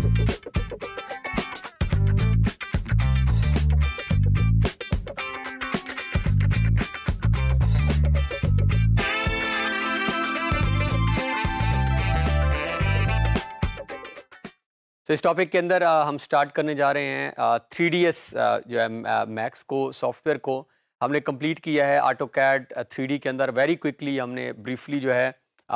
तो इस टॉपिक के अंदर uh, हम स्टार्ट करने जा रहे हैं थ्री डी एस जो है मैक्स uh, को सॉफ्टवेयर को हमने कंप्लीट किया है ऑटो कैड थ्री के अंदर वेरी क्विकली हमने ब्रीफली जो है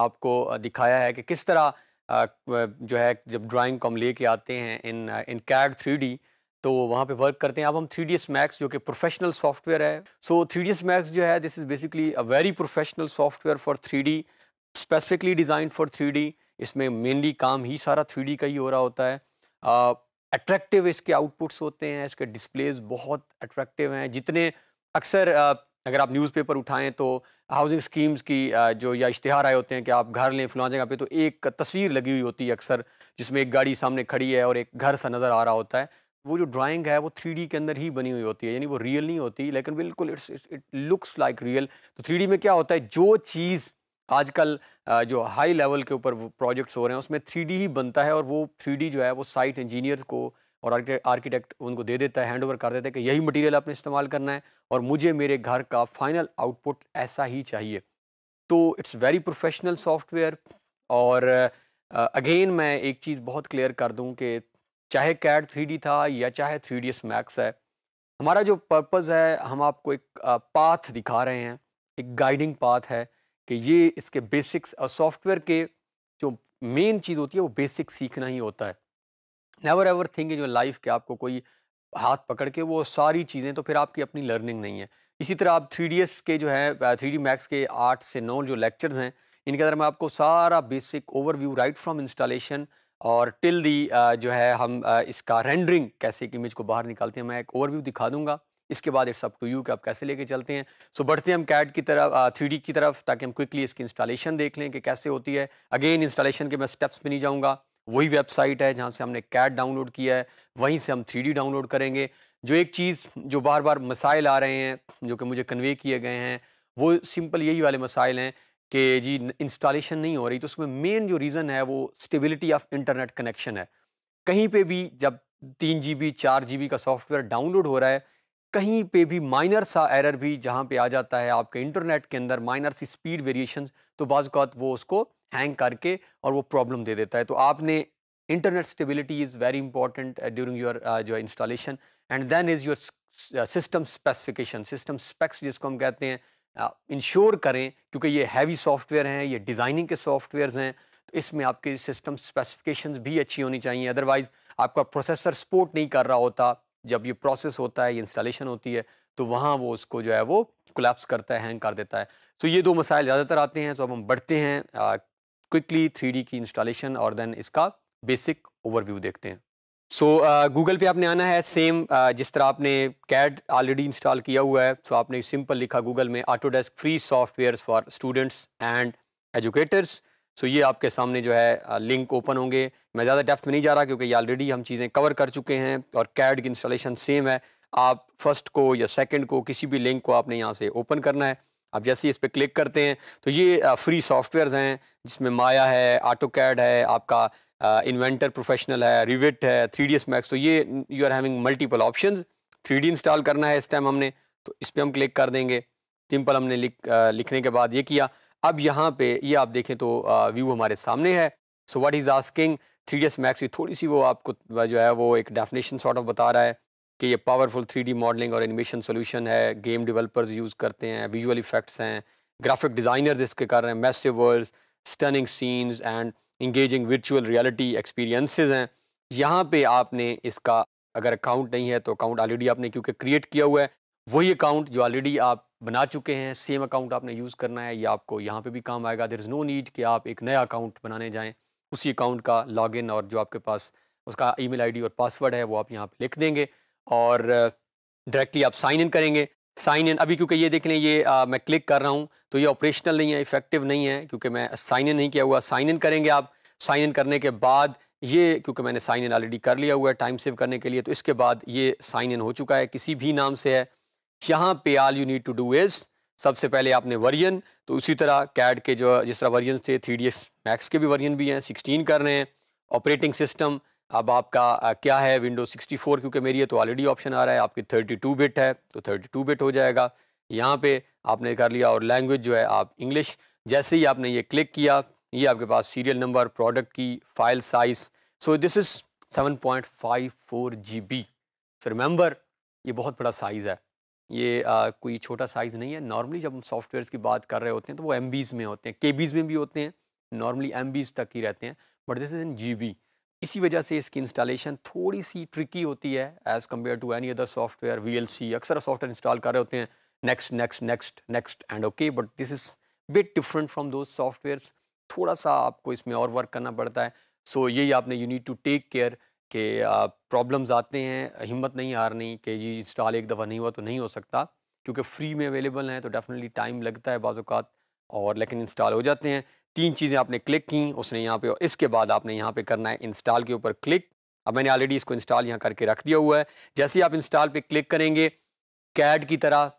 आपको uh, दिखाया है कि किस तरह जो है जब ड्राइंग को हम ले के आते हैं इन इन कैड थ्री तो वहाँ पे वर्क करते हैं अब हम थ्री डी एस मैक्स जो कि प्रोफेशनल सॉफ्टवेयर है so three D S max जो है this is basically a very professional software for three D specifically design for three D इसमें मेनली काम ही सारा थ्री डी का ही हो रहा होता है अट्रैक्टिव इसके आउटपुट्स होते हैं इसके डिस्प्लेज बहुत अट्रैक्टिव हैं जितने अक्सर अगर आप न्यूज़पेपर उठाएं तो हाउसिंग स्कीम्स की जो या इश्तहार आए होते हैं कि आप घर लें फलां जगह पे तो एक तस्वीर लगी हुई होती है अक्सर जिसमें एक गाड़ी सामने खड़ी है और एक घर सा नज़र आ रहा होता है वो जो ड्राइंग है वो थ्री के अंदर ही बनी हुई होती है यानी वो रियल नहीं होती लेकिन बिल्कुल it's it looks like real तो थ्री में क्या होता है जो चीज़ आजकल जो हाई लेवल के ऊपर प्रोजेक्ट्स हो रहे हैं उसमें थ्री ही बनता है और वो थ्री जो है वो साइट इंजीनियर्स को और आर्किटेक्ट उनको दे देता है हैंड ओवर कर देता है कि यही मटेरियल आपने इस्तेमाल करना है और मुझे मेरे घर का फाइनल आउटपुट ऐसा ही चाहिए तो इट्स वेरी प्रोफेशनल सॉफ्टवेयर और अगेन uh, मैं एक चीज़ बहुत क्लियर कर दूं कि चाहे कैट थ्री था या चाहे थ्री डी मैक्स है हमारा जो पर्पज़ है हम आपको एक पाथ दिखा रहे हैं एक गाइडिंग पाथ है कि ये इसके बेसिक्स और सॉफ्टवेयर के जो मेन चीज़ होती है वो बेसिक सीखना ही होता है never ever think in your life के आपको कोई हाथ पकड़ के वो सारी चीज़ें तो फिर आपकी अपनी लर्निंग नहीं है इसी तरह आप थ्री के जो है थ्री डी मैक्स के आठ से नौ जो लेक्चर्स हैं इनके अंदर मैं आपको सारा basic overview right from installation और टिल दी जो है हम इसका रेंडरिंग कैसे एक इमेज को बाहर निकालते हैं मैं एक ओवरव्यू दिखा दूंगा इसके बाद इट्स अप टू यू कि आप कैसे लेके चलते हैं सो so, बढ़ते हैं हम कैट की तरफ थ्री की तरफ ताकि हम क्विकली इसकी इंस्टॉलेशन देख लें कि कैसे होती है अगेन इंस्टॉलेशन के मैं स्टेप्स पे नहीं जाऊँगा वही वेबसाइट है जहाँ से हमने कैट डाउनलोड किया है वहीं से हम थ्री डाउनलोड करेंगे जो एक चीज़ जो बार बार मसाइल आ रहे हैं जो कि मुझे कन्वे किए गए हैं वो सिंपल यही वाले मसाइल हैं कि जी इंस्टॉलेशन नहीं हो रही तो उसमें मेन जो रीज़न है वो स्टेबिलिटी ऑफ इंटरनेट कनेक्शन है कहीं पे भी जब तीन जी बी चार जी बी का सॉफ्टवेयर डाउनलोड हो रहा है कहीं पे भी माइनर सा एरर भी जहाँ पे आ जाता है आपके इंटरनेट के अंदर माइनर सी स्पीड वेरिएशन तो बाज़ात वो उसको हैंग करके और वो प्रॉब्लम दे देता है तो आपने internet stability is very important during your जो installation and then is your system specification system specs जिसको हम कहते हैं इंश्योर uh, करें क्योंकि ये हैवी सॉफ्टवेयर हैं ये डिज़ाइनिंग के सॉफ्टवेयर्स हैं तो इसमें आपके सिस्टम स्पेसिफिकेशंस भी अच्छी होनी चाहिए अदरवाइज़ आपका प्रोसेसर सपोर्ट नहीं कर रहा होता जब ये प्रोसेस होता है ये इंस्टॉलेशन होती है तो वहाँ वो उसको जो है वो कोलेप्स करता है हैंग कर देता है सो so ये दो मसाइल ज़्यादातर आते हैं तो अब हम बढ़ते हैं uh, क्विकली थ्री की इंस्टॉलेशन और देन इसका बेसिक ओवरव्यू देखते हैं सो so, गूगल uh, पे आपने आना है सेम uh, जिस तरह आपने कैड ऑलरेडी इंस्टॉल किया हुआ है सो so आपने सिंपल लिखा गूगल में Autodesk free software for students and educators so ये आपके सामने जो है लिंक uh, ओपन होंगे मैं ज़्यादा डेप्थ में नहीं जा रहा क्योंकि ये ऑलरेडी हम चीज़ें कवर कर चुके हैं और कैड की इंस्टॉलेशन सेम है आप फर्स्ट को या सेकेंड को किसी भी लिंक को आपने यहाँ से ओपन करना है आप जैसे ही इस पर क्लिक करते हैं तो ये फ्री सॉफ्टवेयर हैं जिसमें माया है आटो कैड है आपका इन्वेंटर प्रोफेशनल है रिविट है थ्री डी मैक्स तो ये you are having multiple option three install करना है इस टाइम हमने तो इस पर हम क्लिक कर देंगे सिंपल हमने लिख लिखने के बाद ये किया अब यहाँ पे ये आप देखें तो व्यू हमारे सामने है so what is asking three D Max की थोड़ी सी वो आपको जो है वो एक डेफिनेशन सॉर्ट ऑफ बता रहा है कि ये पावरफुल थ्री मॉडलिंग और एनिमेशन सोल्यूशन है गेम डिवेलपर्स यूज़ करते हैं विजुअल इफ़ेक्ट्स हैं ग्राफिक डिज़ाइनर्स इसके कर रहे हैं massive world stunning scenes and engaging virtual reality experiences हैं यहाँ पे आपने इसका अगर अकाउंट नहीं है तो अकाउंट ऑलरेडी आपने क्योंकि क्रिएट किया हुआ है वही अकाउंट जो ऑलरेडी आप बना चुके हैं सेम अकाउंट आपने यूज़ करना है या आपको यहाँ पे भी काम आएगा देर इज़ नो नीड कि आप एक नया अकाउंट बनाने जाएं उसी अकाउंट का लॉग और जो आपके पास उसका ईमेल आईडी और पासवर्ड है वो आप यहाँ पे लिख देंगे और डायरेक्टली आप साइन इन करेंगे साइन इन अभी क्योंकि ये देख लें ये आ, मैं क्लिक कर रहा हूँ तो ये ऑपरेशनल नहीं है इफेक्टिव नहीं है क्योंकि मैं साइन इन नहीं किया हुआ साइन इन करेंगे आप साइन इन करने के बाद ये क्योंकि मैंने साइन इन ऑलरेडी कर लिया हुआ है टाइम सेव करने के लिए तो इसके बाद ये साइन इन हो चुका है किसी भी नाम से है यहाँ पे all you need to do is सबसे पहले आपने वर्जन तो उसी तरह कैड के जो जिस तरह वर्जन थे थ्री डी मैक्स के भी वर्जन भी हैं सिक्सटीन कर रहे हैं ऑपरेटिंग सिस्टम अब आपका क्या है विंडो 64 क्योंकि मेरी है तो ऑलरेडी ऑप्शन आ रहा है आपकी 32 बिट है तो 32 बिट हो जाएगा यहाँ पे आपने कर लिया और लैंग्वेज जो है आप इंग्लिश जैसे ही आपने ये क्लिक किया ये आपके पास सीरियल नंबर प्रोडक्ट की file size so this is 7.54 point five so remember ये बहुत बड़ा साइज़ है ये आ, कोई छोटा साइज़ नहीं है नॉर्मली जब हम सॉफ्टवेयर की बात कर रहे होते हैं तो वो एम में होते हैं के में भी होते हैं नॉर्मली एम तक ही रहते हैं बट दिस इज़ इन जी इसी वजह से इसकी इंस्टॉलेशन थोड़ी सी ट्रिकी होती है as compare to any other software we अक्सर सॉफ्टवेयर इंस्टॉल कर रहे होते हैं next next next next and okay but this is bit different from दो सॉफ्टवेयर्स थोड़ा सा आपको इसमें और वर्क करना पड़ता है सो so, यही आपने you need to take care कि प्रॉब्लम्स आते हैं हिम्मत नहीं हारनी कि ये इंस्टॉल एक दफ़ा नहीं हुआ तो नहीं हो सकता क्योंकि फ्री में अवेलेबल हैं तो डेफिनेटली टाइम लगता है बाज़ात और लेकिन इंस्टॉल हो जाते हैं तीन चीज़ें आपने क्लिक की उसने यहाँ पे इसके बाद आपने यहाँ पे करना है इंस्टॉल के ऊपर क्लिक अब मैंने ऑलरेडी इसको इंस्टॉल यहाँ करके रख दिया हुआ है जैसे ही आप इंस्टॉल पे क्लिक करेंगे कैड की तरह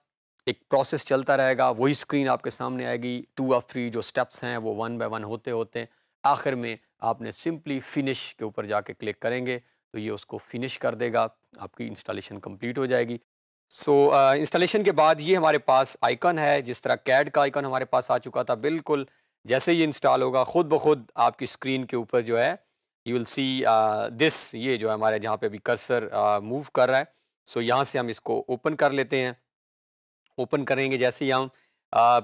एक प्रोसेस चलता रहेगा वही स्क्रीन आपके सामने आएगी टू ऑफ थ्री जो स्टेप्स हैं वो वन बाय वन होते होते आखिर में आपने सिंपली फिनिश के ऊपर जाके क्लिक करेंगे तो ये उसको फिनिश कर देगा आपकी इंस्टॉलेशन कम्प्लीट हो जाएगी सो इंस्टॉलेशन uh, के बाद ये हमारे पास आइकन है जिस तरह कैड का आइकन हमारे पास आ चुका था बिल्कुल जैसे ये इंस्टॉल होगा ख़ुद ब खुद आपकी स्क्रीन के ऊपर जो है यू विल सी दिस ये जो है हमारे जहाँ पे अभी कर्सर मूव uh, कर रहा है सो so, यहाँ से हम इसको ओपन कर लेते हैं ओपन करेंगे जैसे ही हम uh,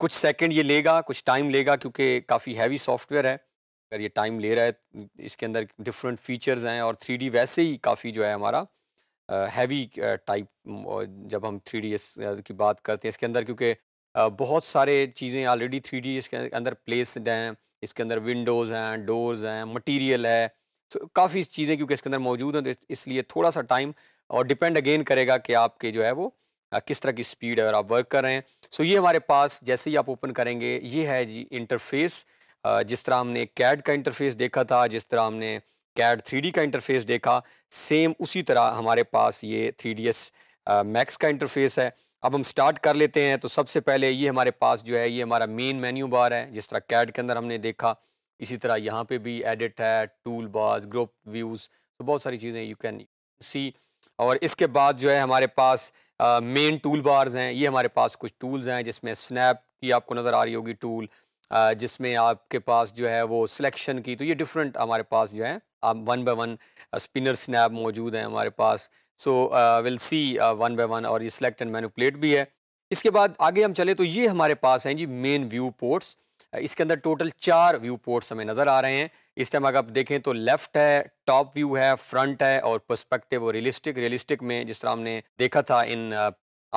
कुछ सेकंड ये लेगा कुछ टाइम लेगा क्योंकि काफ़ी हैवी सॉफ्टवेयर है अगर ये टाइम ले रहा है इसके अंदर डिफरेंट फीचर्स हैं और थ्री वैसे ही काफ़ी जो है हमारा हैवी uh, टाइप uh, जब हम थ्री uh, की बात करते हैं इसके अंदर क्योंकि बहुत सारे चीज़ें ऑलरेडी थ्री डी इसके अंदर प्लेसड हैं इसके अंदर विंडोज़ हैं डोर्स हैं मटीरियल है तो काफ़ी चीज़ें क्योंकि इसके अंदर मौजूद हैं तो इसलिए थोड़ा सा टाइम और डिपेंड अगेन करेगा कि आपके जो है वो किस तरह की स्पीड है और आप वर्क कर रहे हैं सो ये हमारे पास जैसे ही आप ओपन करेंगे ये है जी इंटरफेस जिस तरह हमने कैड का इंटरफेस देखा था जिस तरह हमने कैड थ्री का इंटरफेस देखा सेम उसी तरह हमारे पास ये थ्री डी मैक्स का इंटरफेस है अब हम स्टार्ट कर लेते हैं तो सबसे पहले ये हमारे पास जो है ये हमारा मेन मेन्यू बार है जिस तरह कैड के अंदर हमने देखा इसी तरह यहाँ पे भी एडिट है टूल बार्स ग्रुप व्यूज़ तो बहुत सारी चीज़ें यू कैन सी और इसके बाद जो है हमारे पास मेन टूल बार्स हैं ये हमारे पास कुछ टूल्स हैं जिसमें स्नैप की आपको नज़र आ रही होगी टूल जिसमें आपके पास जो है वो सिलेक्शन की तो ये डिफरेंट हमारे पास जो है आप one by one spinner snap मौजूद हैं हमारे पास so will see one by one और ये सिलेक्ट एंड मैनुपलेट भी है इसके बाद आगे हम चले तो ये हमारे पास हैं जी मेन व्यू पोर्ट्स इसके अंदर टोटल चार व्यू पोर्ट्स हमें नज़र आ रहे हैं इस टाइम अगर आप देखें तो लेफ्ट है टॉप व्यू है फ्रंट है और पर्सपेक्टिव और रियलिस्टिक रियलिस्टिक में जिस तरह हमने देखा था इन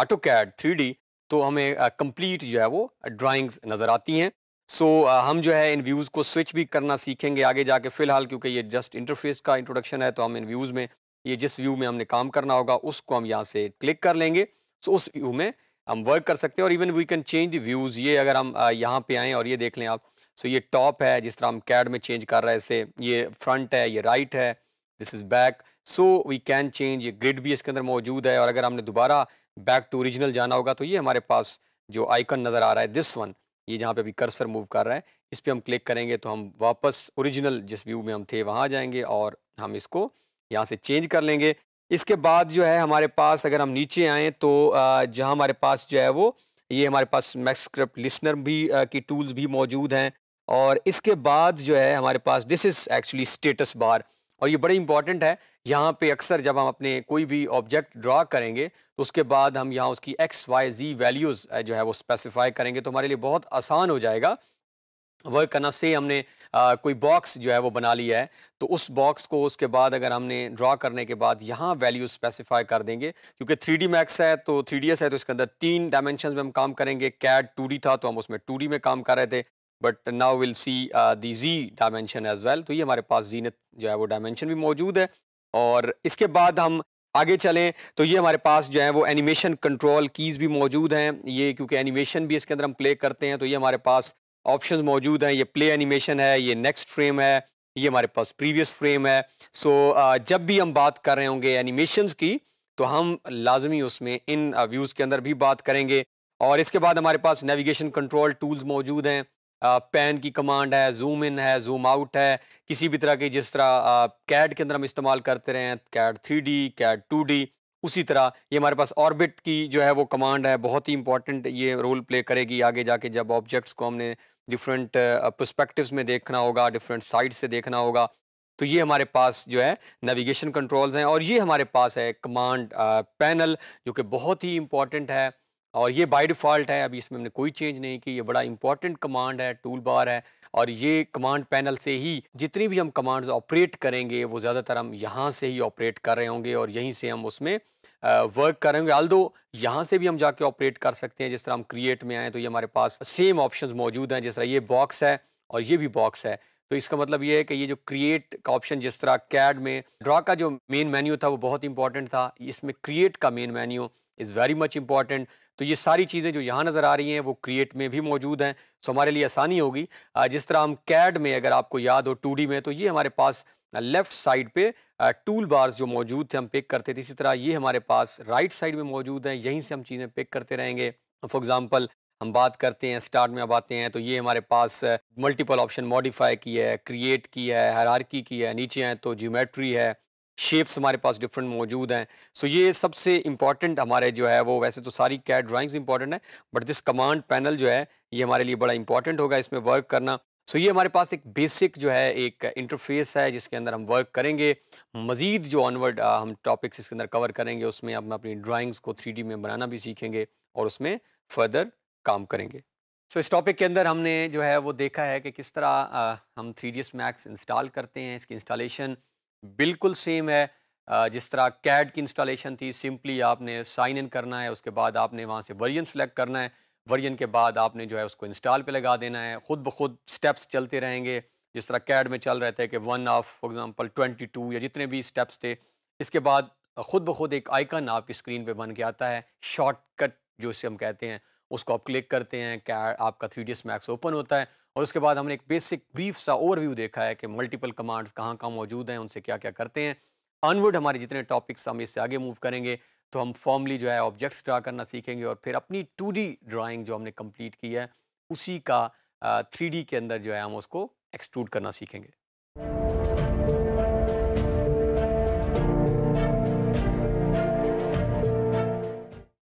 ऑटो कैड थ्री तो हमें कंप्लीट uh, जो है वो ड्राइंग्स नज़र आती हैं सो so, uh, हम जो है इन व्यूज़ को स्विच भी करना सीखेंगे आगे जाके फ़िलहाल क्योंकि ये जस्ट इंटरफेस का इंट्रोडक्शन है तो हम इन व्यूज़ में ये जिस व्यू में हमने काम करना होगा उसको हम यहाँ से क्लिक कर लेंगे सो उस व्यू में हम वर्क कर सकते हैं और even we can change the views ये अगर हम यहाँ पे आएँ और ये देख लें आप सो ये टॉप है जिस तरह हम कैड में चेंज कर रहे इसे ये फ्रंट है ये राइट है this is back so we can change ये ग्रिड भी इसके अंदर मौजूद है और अगर हमने दोबारा बैक टू ओरिजिनल जाना होगा तो ये हमारे पास जो आइकन नज़र आ रहा है दिस वन ये जहाँ पे अभी कर्सर मूव कर रहा है इस पर हम क्लिक करेंगे तो हम वापस ओरिजिनल जिस व्यू में हम थे वहाँ जाएंगे और हम इसको यहाँ से चेंज कर लेंगे इसके बाद जो है हमारे पास अगर हम नीचे आएँ तो जहाँ हमारे पास जो है वो ये हमारे पास मैक्सक्रिप्ट लिसनर भी की टूल्स भी मौजूद हैं और इसके बाद जो है हमारे पास this is actually status bar और ये बड़े इंपॉर्टेंट है यहाँ पे अक्सर जब हम अपने कोई भी ऑब्जेक्ट ड्रा करेंगे तो उसके बाद हम यहाँ उसकी एक्स वाई जी वैल्यूज़ जो है वो स्पेसिफाई करेंगे तो हमारे लिए बहुत आसान हो जाएगा वर्क करना से हमने आ, कोई बॉक्स जो है वो बना लिया है तो उस बॉक्स को उसके बाद अगर हमने ड्रा करने के बाद यहाँ वैल्यू स्पेसिफाई कर देंगे क्योंकि थ्री डी मैक्स है तो थ्री डी एस है तो इसके अंदर तीन डायमेंशन में हम काम करेंगे कैट टू डी था तो हम उसमें टू डी में काम कर रहे थे but now will see the G dimension as well तो ये हमारे पास जीनत जो है वो डायमेंशन भी मौजूद है और इसके बाद हम आगे चलें तो ये हमारे पास जो है वो एनिमेशन कंट्रोल कीज़ भी मौजूद हैं ये क्योंकि एनिमेशन भी इसके अंदर हम प्ले करते हैं तो ये हमारे पास ऑप्शन मौजूद हैं ये प्ले एनिमेशन है ये नेक्स्ट फ्रेम है ये हमारे पास प्रीवियस फ्रेम है सो so, जब भी हम बात कर रहे होंगे एनिमेशन की तो हम लाजमी उसमें इन व्यूज़ के अंदर भी बात करेंगे और इसके बाद हमारे पास नेविगेशन कंट्रोल टूल्स मौजूद हैं पेन की कमांड है जूम इन है जूम आउट है किसी भी तरह की जिस तरह कैड के अंदर हम इस्तेमाल करते रहे हैं CAD three D CAD two D उसी तरह ये हमारे पास ऑर्बिट की जो है वो कमांड है बहुत ही इंपॉर्टेंट ये रोल प्ले करेगी आगे जाके जब ऑब्जेक्ट्स को हमने डिफरेंट परस्पेक्टिव uh, uh, में देखना होगा डिफरेंट साइड से देखना होगा तो ये हमारे पास जो है नेविगेशन कंट्रोल्स हैं और ये हमारे पास है कमांड पैनल uh, जो कि बहुत ही इंपॉर्टेंट है और ये बाय डिफ़ॉल्ट है अभी इसमें हमने कोई चेंज नहीं की ये बड़ा इंपॉर्टेंट कमांड है टूल बार है और ये कमांड पैनल से ही जितनी भी हम कमांड्स ऑपरेट करेंगे वो ज़्यादातर हम यहाँ से ही ऑपरेट कर रहे होंगे और यहीं से हम उसमें वर्क करेंगे अल आल दो यहाँ से भी हम जाके ऑपरेट कर सकते हैं जिस तरह हम क्रिएट में आएँ तो ये हमारे पास सेम ऑप्शन मौजूद हैं जिस तरह ये बॉक्स है और ये भी बॉक्स है तो इसका मतलब ये है कि ये जो क्रिएट का ऑप्शन जिस तरह कैड में ड्रा का जो मेन मेन्यू था वो बहुत इंपॉर्टेंट था इसमें क्रिएट का main menu is very much important तो ये सारी चीज़ें जो यहाँ नज़र आ रही हैं वो क्रिएट में भी मौजूद हैं सो हमारे लिए आसानी होगी जिस तरह हम कैड में अगर आपको याद हो टू में तो ये हमारे पास लेफ्ट साइड पे टूल बार्स जो मौजूद थे हम पिक करते थे इसी तरह ये हमारे पास राइट साइड में मौजूद हैं यहीं से हम चीज़ें पिक करते रहेंगे फॉर एग्ज़ाम्पल हम बात करते हैं स्टार्ट में अब आते हैं तो ये हमारे पास मल्टीपल ऑप्शन मॉडिफाई की है क्रिएट की है हरारकी की है नीचे हैं तो ज्योमेट्री है शेप्स हमारे पास डिफरेंट मौजूद हैं सो so, ये सबसे इम्पॉर्टेंट हमारे जो है वो वैसे तो सारी कैट ड्राइंग्स इंपॉर्टेंट है बट दिस कमांड पैनल जो है ये हमारे लिए बड़ा इंपॉर्टेंट होगा इसमें वर्क करना सो ये हमारे पास एक बेसिक जो है एक इंटरफेस है जिसके अंदर हम वर्क करेंगे मज़ीद जो ऑनवर्ड हम टॉपिक्स इसके अंदर कवर करेंगे उसमें हम अपनी ड्राइंग्स को थ्री में बनाना भी सीखेंगे और उसमें फर्दर काम करेंगे सो so, इस टॉपिक के अंदर हमने जो है वो देखा है कि किस तरह आ, हम three D S Max install करते हैं इसकी इंस्टॉलेशन बिल्कुल सेम है आ, जिस तरह कैड की इंस्टॉलेशन थी सिंपली आपने साइन इन करना है उसके बाद आपने वहाँ से वर्जन सेलेक्ट करना है वर्जन के बाद आपने जो है उसको इंस्टॉल पे लगा देना है ख़ुद ब खुद स्टेप्स चलते रहेंगे जिस तरह कैड में चल रहे थे कि one of for example twenty two या जितने भी स्टेप्स थे इसके बाद ख़ुद ब खुद एक आइकन आपकी स्क्रीन पे बन के आता है शॉर्टकट जो इसे हम कहते हैं उसको आप क्लिक करते हैं कैड आपका थ्री डी मैक्स ओपन होता है और उसके बाद हमने एक बेसिक ब्रीफ सा ओवरव्यू देखा है कि मल्टीपल कमांड्स कहाँ कहाँ मौजूद हैं उनसे क्या क्या करते हैं अनवर्ड हमारे जितने टॉपिक्स हम इससे आगे मूव करेंगे तो हम फॉर्मली जो है ऑब्जेक्ट्स ड्रा करना सीखेंगे और फिर अपनी टू ड्राइंग जो हमने कंप्लीट की है उसी का थ्री uh, के अंदर जो है हम उसको एक्सट्रूड करना सीखेंगे